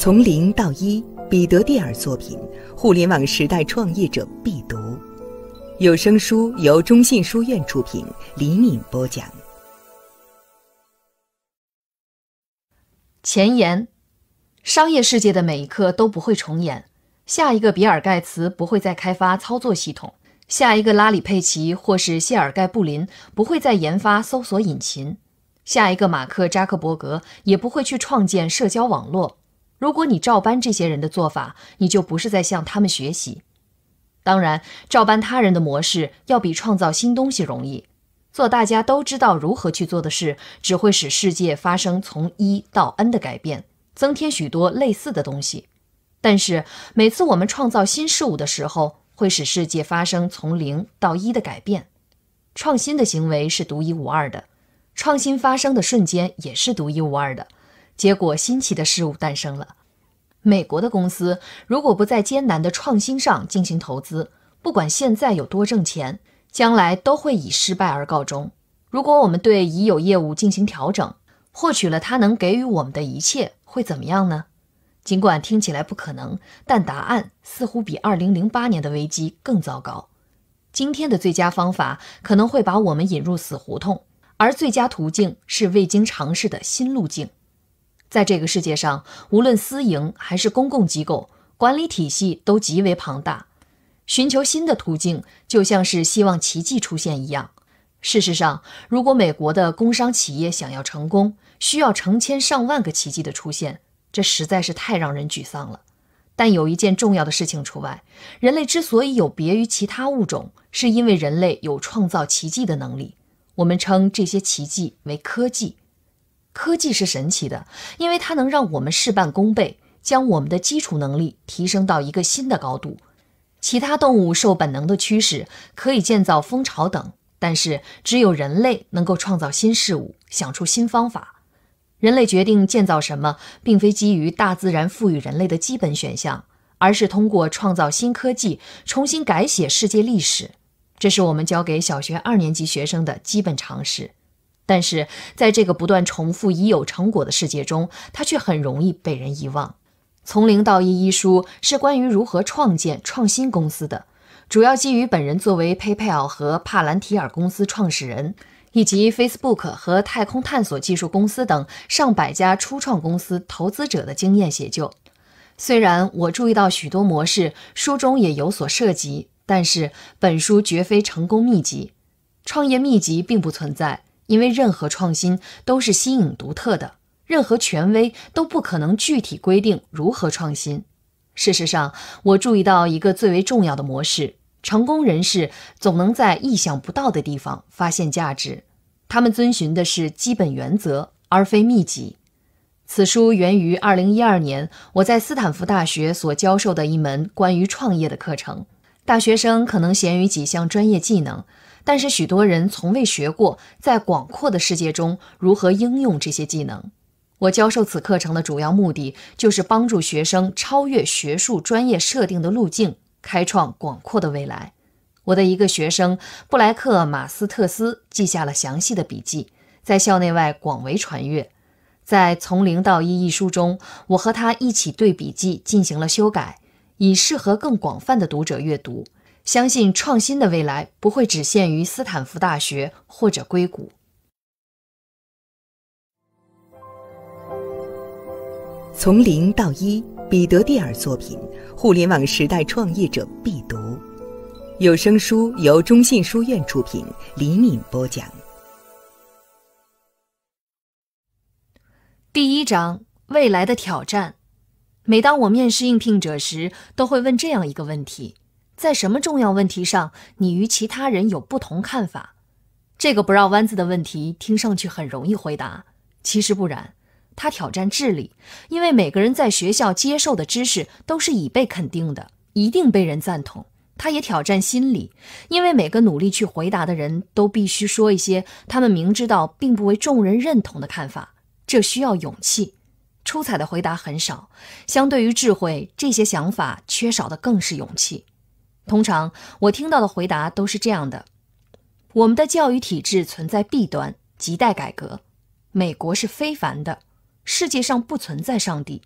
从零到一，彼得蒂尔作品，互联网时代创业者必读。有声书由中信书院出品，李敏播讲。前言：商业世界的每一刻都不会重演。下一个比尔盖茨不会再开发操作系统，下一个拉里佩奇或是谢尔盖布林不会再研发搜索引擎，下一个马克扎克伯格也不会去创建社交网络。如果你照搬这些人的做法，你就不是在向他们学习。当然，照搬他人的模式要比创造新东西容易。做大家都知道如何去做的事，只会使世界发生从一到 n 的改变，增添许多类似的东西。但是，每次我们创造新事物的时候，会使世界发生从零到一的改变。创新的行为是独一无二的，创新发生的瞬间也是独一无二的。结果，新奇的事物诞生了。美国的公司如果不在艰难的创新上进行投资，不管现在有多挣钱，将来都会以失败而告终。如果我们对已有业务进行调整，获取了它能给予我们的一切，会怎么样呢？尽管听起来不可能，但答案似乎比二零零八年的危机更糟糕。今天的最佳方法可能会把我们引入死胡同，而最佳途径是未经尝试的新路径。在这个世界上，无论私营还是公共机构，管理体系都极为庞大。寻求新的途径，就像是希望奇迹出现一样。事实上，如果美国的工商企业想要成功，需要成千上万个奇迹的出现，这实在是太让人沮丧了。但有一件重要的事情除外：人类之所以有别于其他物种，是因为人类有创造奇迹的能力。我们称这些奇迹为科技。科技是神奇的，因为它能让我们事半功倍，将我们的基础能力提升到一个新的高度。其他动物受本能的驱使，可以建造蜂巢等，但是只有人类能够创造新事物，想出新方法。人类决定建造什么，并非基于大自然赋予人类的基本选项，而是通过创造新科技，重新改写世界历史。这是我们教给小学二年级学生的基本常识。但是在这个不断重复已有成果的世界中，他却很容易被人遗忘。从零到一，一书是关于如何创建创新公司的，主要基于本人作为 PayPal 和帕兰提尔公司创始人，以及 Facebook 和太空探索技术公司等上百家初创公司投资者的经验写就。虽然我注意到许多模式，书中也有所涉及，但是本书绝非成功秘籍，创业秘籍并不存在。因为任何创新都是新颖独特的，任何权威都不可能具体规定如何创新。事实上，我注意到一个最为重要的模式：成功人士总能在意想不到的地方发现价值。他们遵循的是基本原则，而非秘籍。此书源于二零一二年我在斯坦福大学所教授的一门关于创业的课程。大学生可能闲于几项专业技能。但是许多人从未学过在广阔的世界中如何应用这些技能。我教授此课程的主要目的就是帮助学生超越学术专业设定的路径，开创广阔的未来。我的一个学生布莱克马斯特斯记下了详细的笔记，在校内外广为传阅。在《从零到一》一书中，我和他一起对笔记进行了修改，以适合更广泛的读者阅读。相信创新的未来不会只限于斯坦福大学或者硅谷。从零到一，彼得蒂尔作品，互联网时代创业者必读。有声书由中信书院出品，李敏播讲。第一章：未来的挑战。每当我面试应聘者时，都会问这样一个问题。在什么重要问题上，你与其他人有不同看法？这个不绕弯子的问题听上去很容易回答，其实不然。它挑战智力，因为每个人在学校接受的知识都是已被肯定的，一定被人赞同。它也挑战心理，因为每个努力去回答的人都必须说一些他们明知道并不为众人认同的看法，这需要勇气。出彩的回答很少，相对于智慧，这些想法缺少的更是勇气。通常我听到的回答都是这样的：我们的教育体制存在弊端，亟待改革；美国是非凡的，世界上不存在上帝。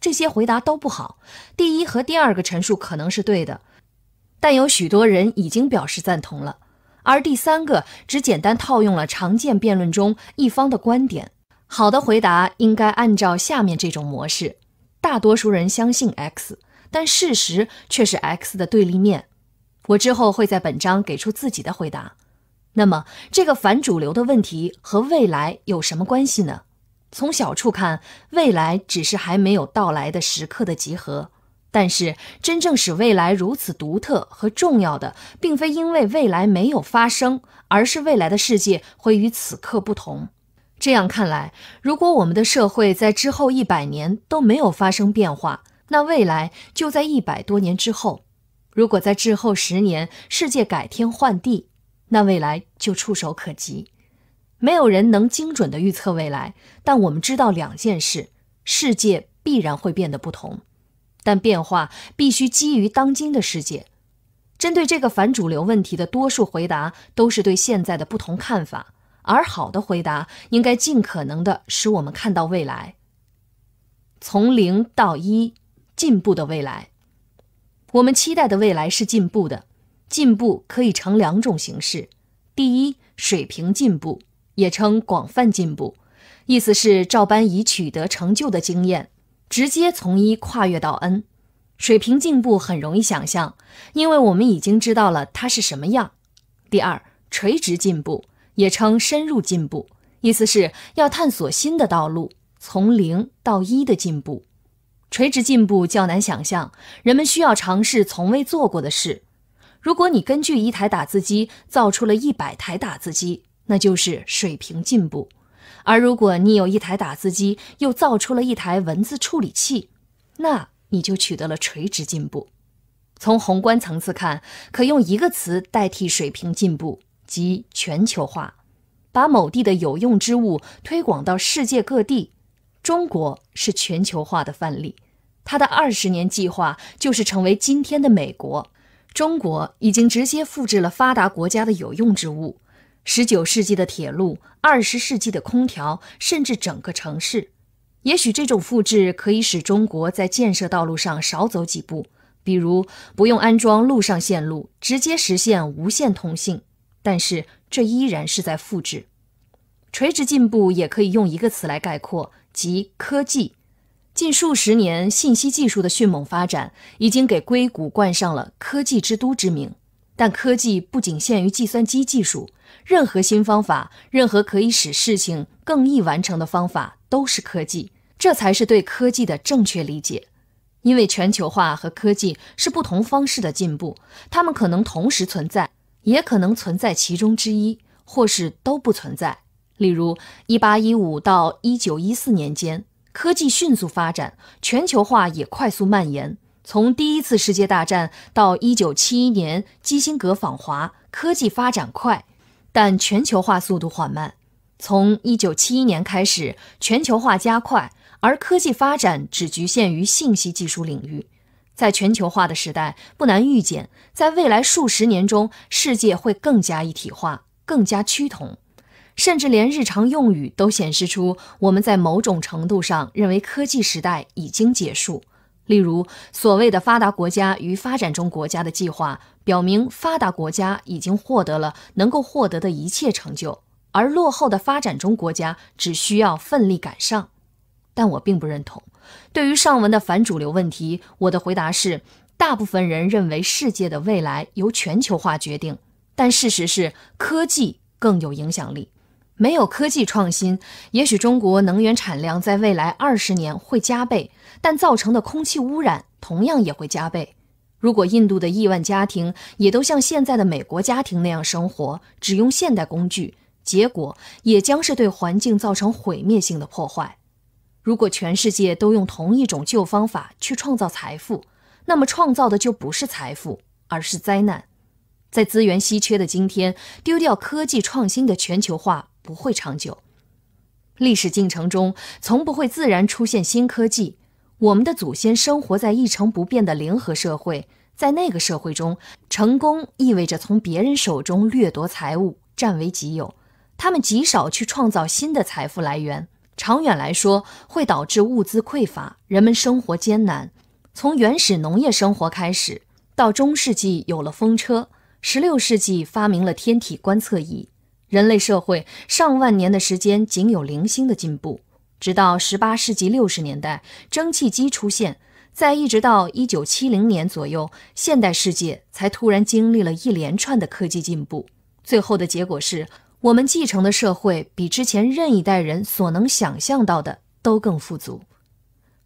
这些回答都不好。第一和第二个陈述可能是对的，但有许多人已经表示赞同了。而第三个只简单套用了常见辩论中一方的观点。好的回答应该按照下面这种模式：大多数人相信 X。但事实却是 X 的对立面，我之后会在本章给出自己的回答。那么，这个反主流的问题和未来有什么关系呢？从小处看，未来只是还没有到来的时刻的集合。但是，真正使未来如此独特和重要的，并非因为未来没有发生，而是未来的世界会与此刻不同。这样看来，如果我们的社会在之后一百年都没有发生变化，那未来就在一百多年之后，如果在滞后十年，世界改天换地，那未来就触手可及。没有人能精准的预测未来，但我们知道两件事：世界必然会变得不同，但变化必须基于当今的世界。针对这个反主流问题的多数回答都是对现在的不同看法，而好的回答应该尽可能的使我们看到未来。从零到一。进步的未来，我们期待的未来是进步的。进步可以呈两种形式：第一，水平进步，也称广泛进步，意思是照搬已取得成就的经验，直接从一跨越到 n。水平进步很容易想象，因为我们已经知道了它是什么样。第二，垂直进步，也称深入进步，意思是要探索新的道路，从零到一的进步。垂直进步较难想象，人们需要尝试从未做过的事。如果你根据一台打字机造出了一百台打字机，那就是水平进步；而如果你有一台打字机，又造出了一台文字处理器，那你就取得了垂直进步。从宏观层次看，可用一个词代替水平进步，即全球化，把某地的有用之物推广到世界各地。中国是全球化的范例，它的二十年计划就是成为今天的美国。中国已经直接复制了发达国家的有用之物：十九世纪的铁路，二十世纪的空调，甚至整个城市。也许这种复制可以使中国在建设道路上少走几步，比如不用安装陆上线路，直接实现无线通信。但是，这依然是在复制。垂直进步也可以用一个词来概括，即科技。近数十年信息技术的迅猛发展，已经给硅谷冠上了“科技之都”之名。但科技不仅限于计算机技术，任何新方法，任何可以使事情更易完成的方法，都是科技。这才是对科技的正确理解。因为全球化和科技是不同方式的进步，它们可能同时存在，也可能存在其中之一，或是都不存在。例如，一八一五到一九一四年间，科技迅速发展，全球化也快速蔓延。从第一次世界大战到一九七一年基辛格访华，科技发展快，但全球化速度缓慢。从一九七一年开始，全球化加快，而科技发展只局限于信息技术领域。在全球化的时代，不难预见，在未来数十年中，世界会更加一体化，更加趋同。甚至连日常用语都显示出，我们在某种程度上认为科技时代已经结束。例如，所谓的发达国家与发展中国家的计划，表明发达国家已经获得了能够获得的一切成就，而落后的发展中国家只需要奋力赶上。但我并不认同。对于上文的反主流问题，我的回答是：大部分人认为世界的未来由全球化决定，但事实是科技更有影响力。没有科技创新，也许中国能源产量在未来二十年会加倍，但造成的空气污染同样也会加倍。如果印度的亿万家庭也都像现在的美国家庭那样生活，只用现代工具，结果也将是对环境造成毁灭性的破坏。如果全世界都用同一种旧方法去创造财富，那么创造的就不是财富，而是灾难。在资源稀缺的今天，丢掉科技创新的全球化。不会长久。历史进程中，从不会自然出现新科技。我们的祖先生活在一成不变的零和社会，在那个社会中，成功意味着从别人手中掠夺财物，占为己有。他们极少去创造新的财富来源，长远来说会导致物资匮乏，人们生活艰难。从原始农业生活开始，到中世纪有了风车十六世纪发明了天体观测仪。人类社会上万年的时间仅有零星的进步，直到十八世纪六十年代蒸汽机出现，在一直到一九七零年左右，现代世界才突然经历了一连串的科技进步。最后的结果是我们继承的社会比之前任一代人所能想象到的都更富足。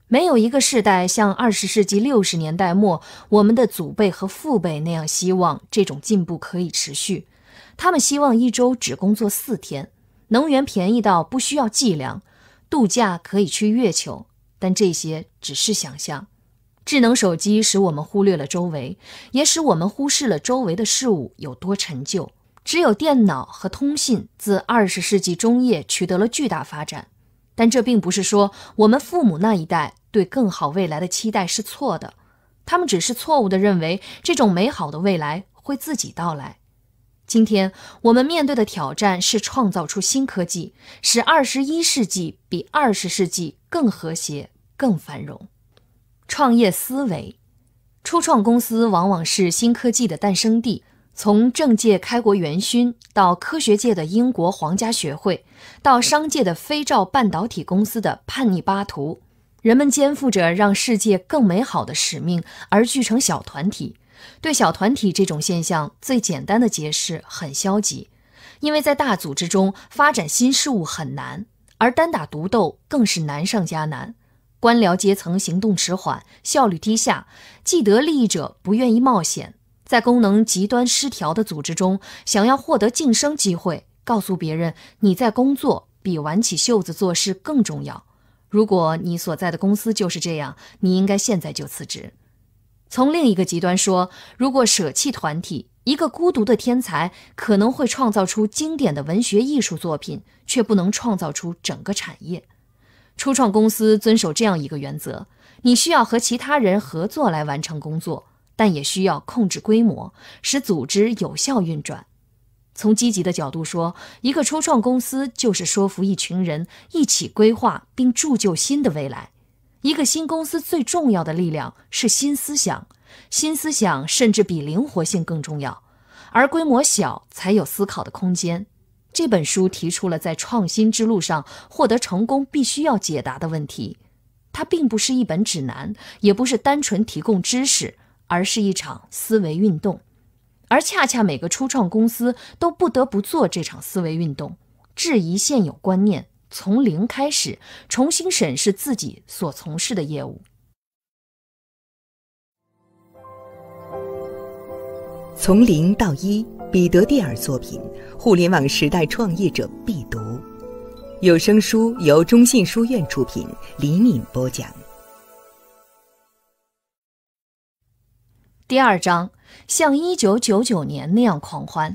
没有一个世代像二十世纪六十年代末我们的祖辈和父辈那样希望这种进步可以持续。他们希望一周只工作四天，能源便宜到不需要计量，度假可以去月球，但这些只是想象。智能手机使我们忽略了周围，也使我们忽视了周围的事物有多陈旧。只有电脑和通信自二十世纪中叶取得了巨大发展，但这并不是说我们父母那一代对更好未来的期待是错的，他们只是错误地认为这种美好的未来会自己到来。今天我们面对的挑战是创造出新科技，使二十一世纪比二十世纪更和谐、更繁荣。创业思维，初创公司往往是新科技的诞生地。从政界开国元勋到科学界的英国皇家学会，到商界的飞兆半导体公司的叛逆巴图，人们肩负着让世界更美好的使命而聚成小团体。对小团体这种现象，最简单的解释很消极，因为在大组织中发展新事物很难，而单打独斗更是难上加难。官僚阶层行动迟缓，效率低下，既得利益者不愿意冒险。在功能极端失调的组织中，想要获得晋升机会，告诉别人你在工作比挽起袖子做事更重要。如果你所在的公司就是这样，你应该现在就辞职。从另一个极端说，如果舍弃团体，一个孤独的天才可能会创造出经典的文学艺术作品，却不能创造出整个产业。初创公司遵守这样一个原则：你需要和其他人合作来完成工作，但也需要控制规模，使组织有效运转。从积极的角度说，一个初创公司就是说服一群人一起规划并铸就新的未来。一个新公司最重要的力量是新思想，新思想甚至比灵活性更重要，而规模小才有思考的空间。这本书提出了在创新之路上获得成功必须要解答的问题，它并不是一本指南，也不是单纯提供知识，而是一场思维运动，而恰恰每个初创公司都不得不做这场思维运动，质疑现有观念。从零开始，重新审视自己所从事的业务。从零到一，彼得蒂尔作品，互联网时代创业者必读。有声书由中信书院出品，李敏播讲。第二章：像一九九九年那样狂欢。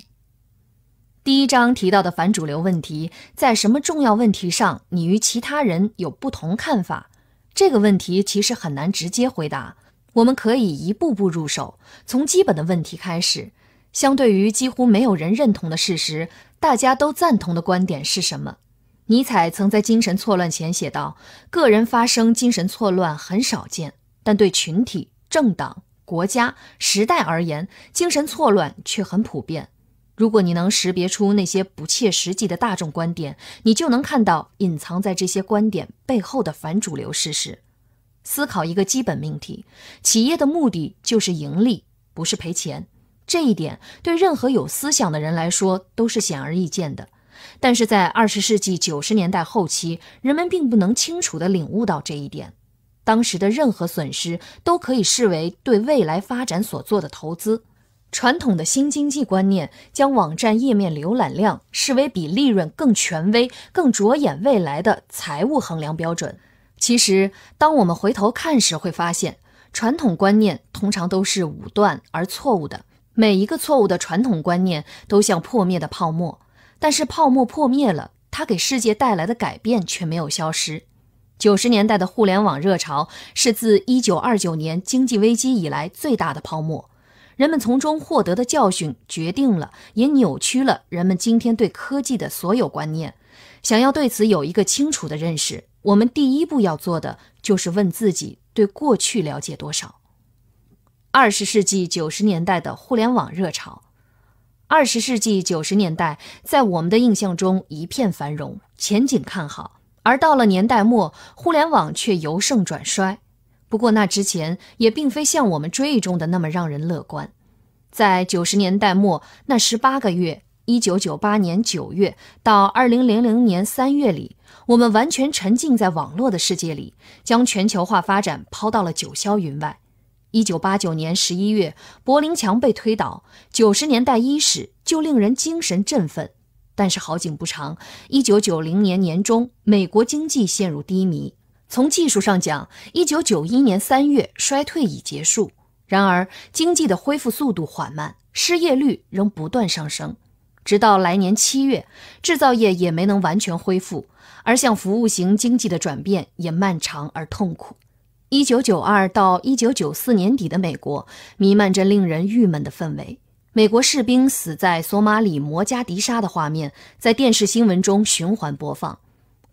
第一章提到的反主流问题，在什么重要问题上你与其他人有不同看法？这个问题其实很难直接回答。我们可以一步步入手，从基本的问题开始。相对于几乎没有人认同的事实，大家都赞同的观点是什么？尼采曾在《精神错乱》前写道：“个人发生精神错乱很少见，但对群体、政党、国家、时代而言，精神错乱却很普遍。”如果你能识别出那些不切实际的大众观点，你就能看到隐藏在这些观点背后的反主流事实。思考一个基本命题：企业的目的就是盈利，不是赔钱。这一点对任何有思想的人来说都是显而易见的。但是在二十世纪九十年代后期，人们并不能清楚地领悟到这一点。当时的任何损失都可以视为对未来发展所做的投资。传统的新经济观念将网站页面浏览量视为比利润更权威、更着眼未来的财务衡量标准。其实，当我们回头看时，会发现传统观念通常都是武断而错误的。每一个错误的传统观念都像破灭的泡沫，但是泡沫破灭了，它给世界带来的改变却没有消失。九十年代的互联网热潮是自一九二九年经济危机以来最大的泡沫。人们从中获得的教训，决定了也扭曲了人们今天对科技的所有观念。想要对此有一个清楚的认识，我们第一步要做的就是问自己：对过去了解多少？二十世纪九十年代的互联网热潮，二十世纪九十年代在我们的印象中一片繁荣，前景看好，而到了年代末，互联网却由盛转衰。不过，那之前也并非像我们追忆中的那么让人乐观。在九十年代末那十八个月（一九九八年九月到二零零零年三月）里，我们完全沉浸在网络的世界里，将全球化发展抛到了九霄云外。一九八九年十一月，柏林墙被推倒；九十年代伊始就令人精神振奋。但是好景不长，一九九零年年中，美国经济陷入低迷。从技术上讲，1991年3月衰退已结束。然而，经济的恢复速度缓慢，失业率仍不断上升，直到来年7月，制造业也没能完全恢复，而向服务型经济的转变也漫长而痛苦。1992到1994年底的美国弥漫着令人郁闷的氛围。美国士兵死在索马里摩加迪沙的画面在电视新闻中循环播放。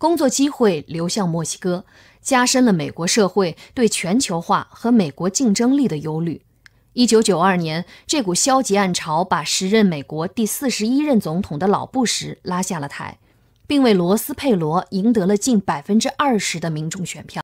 工作机会流向墨西哥，加深了美国社会对全球化和美国竞争力的忧虑。一九九二年，这股消极暗潮把时任美国第四十一任总统的老布什拉下了台，并为罗斯佩罗赢得了近百分之二十的民众选票。